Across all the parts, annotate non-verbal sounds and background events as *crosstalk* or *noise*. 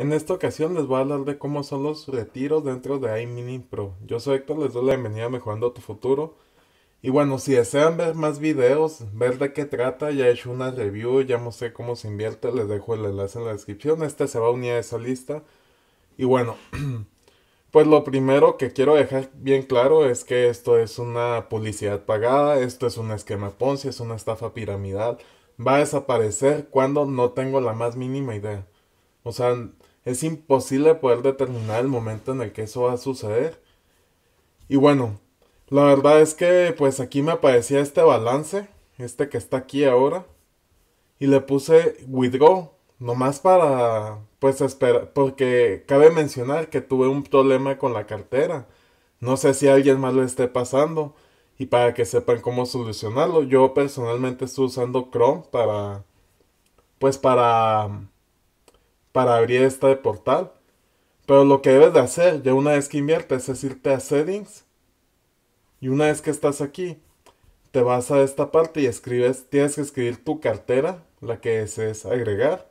En esta ocasión les voy a hablar de cómo son los retiros dentro de iMini Pro. Yo soy Héctor, les doy la bienvenida a Mejorando Tu Futuro. Y bueno, si desean ver más videos, ver de qué trata, ya he hecho una review, ya no sé cómo se invierte, les dejo el enlace en la descripción. Este se va a unir a esa lista. Y bueno, *clears throat* Pues lo primero que quiero dejar bien claro es que esto es una publicidad pagada, esto es un esquema Ponzi, es una estafa piramidal. Va a desaparecer cuando no tengo la más mínima idea. O sea, es imposible poder determinar el momento en el que eso va a suceder. Y bueno, la verdad es que pues aquí me aparecía este balance, este que está aquí ahora, y le puse withdraw, nomás para pues esperar, porque cabe mencionar que tuve un problema con la cartera. No sé si alguien más le esté pasando y para que sepan cómo solucionarlo. Yo personalmente estoy usando Chrome para pues para para abrir este portal. Pero lo que debes de hacer ya una vez que inviertes es irte a settings. Y una vez que estás aquí, te vas a esta parte y escribes, tienes que escribir tu cartera, la que es agregar.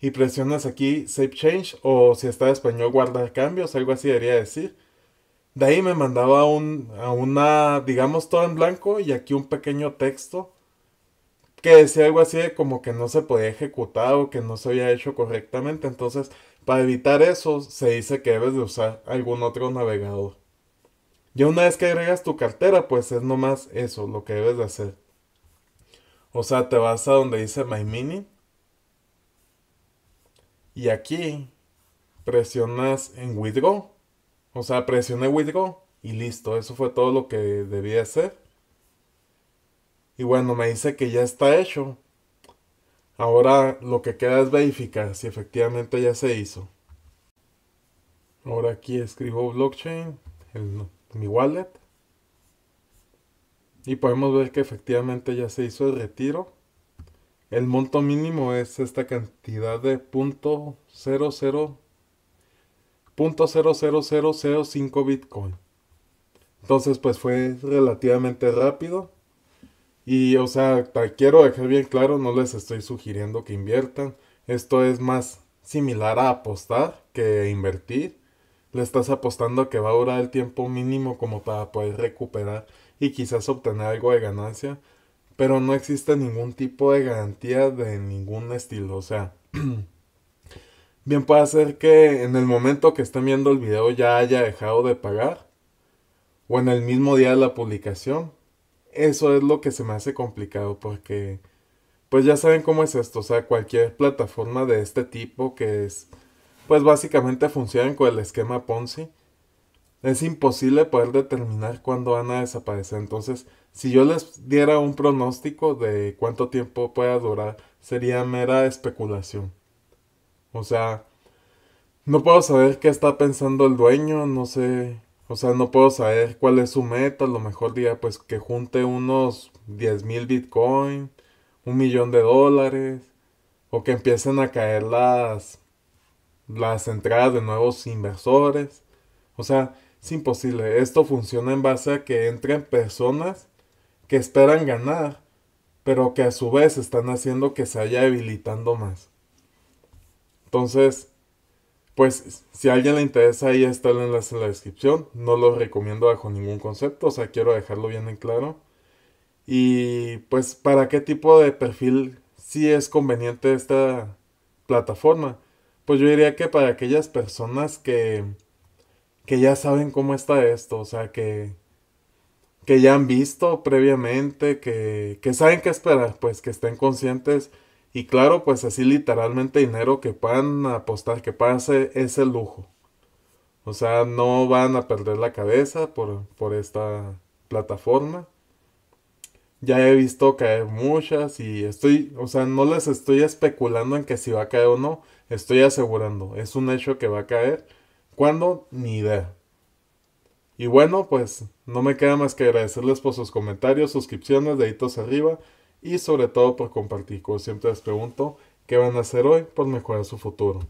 Y presionas aquí Save Change o si está en español guarda cambios, algo así debería decir. De ahí me mandaba un, a una, digamos todo en blanco y aquí un pequeño texto que decía algo así de como que no se podía ejecutar o que no se había hecho correctamente. Entonces, para evitar eso, se dice que debes de usar algún otro navegador. Ya una vez que agregas tu cartera, pues es nomás eso, lo que debes de hacer. O sea, te vas a donde dice My Mini. Y aquí presionas en Withdraw. O sea, presioné Withdraw y listo. Eso fue todo lo que debía hacer. Y bueno, me dice que ya está hecho. Ahora lo que queda es verificar si efectivamente ya se hizo. Ahora aquí escribo blockchain en mi wallet. Y podemos ver que efectivamente ya se hizo el retiro. El monto mínimo es esta cantidad de punto bitcoin. Entonces pues fue relativamente rápido. Y, o sea, quiero dejar bien claro, no les estoy sugiriendo que inviertan. Esto es más similar a apostar que invertir. Le estás apostando a que va a durar el tiempo mínimo como para poder recuperar y quizás obtener algo de ganancia. Pero no existe ningún tipo de garantía de ningún estilo. O sea, *clears throat* bien puede ser que en el momento que estén viendo el video ya haya dejado de pagar. O en el mismo día de la publicación eso es lo que se me hace complicado porque pues ya saben cómo es esto, o sea, cualquier plataforma de este tipo que es pues básicamente funcionan con el esquema Ponzi, es imposible poder determinar cuándo van a desaparecer. Entonces, si yo les diera un pronóstico de cuánto tiempo pueda durar, sería mera especulación. O sea, no puedo saber qué está pensando el dueño, no sé o sea, no puedo saber cuál es su meta. A lo mejor día, pues que junte unos 10 mil Bitcoin, un millón de dólares, o que empiecen a caer las, las entradas de nuevos inversores. O sea, es imposible. Esto funciona en base a que entren personas que esperan ganar, pero que a su vez están haciendo que se haya debilitando más. Entonces, pues si a alguien le interesa, ahí está el enlace en la descripción. No lo recomiendo bajo ningún concepto, o sea, quiero dejarlo bien en claro. Y pues para qué tipo de perfil sí es conveniente esta plataforma. Pues yo diría que para aquellas personas que, que ya saben cómo está esto, o sea, que, que ya han visto previamente, que, que saben qué esperar, pues que estén conscientes y claro, pues así literalmente dinero que puedan apostar, que pase ese lujo. O sea, no van a perder la cabeza por, por esta plataforma. Ya he visto caer muchas y estoy, o sea, no les estoy especulando en que si va a caer o no. Estoy asegurando, es un hecho que va a caer. ¿Cuándo? Ni idea. Y bueno, pues no me queda más que agradecerles por sus comentarios, suscripciones, deditos arriba y sobre todo por pues, compartir. Como siempre les pregunto, ¿qué van a hacer hoy por pues, mejorar su futuro?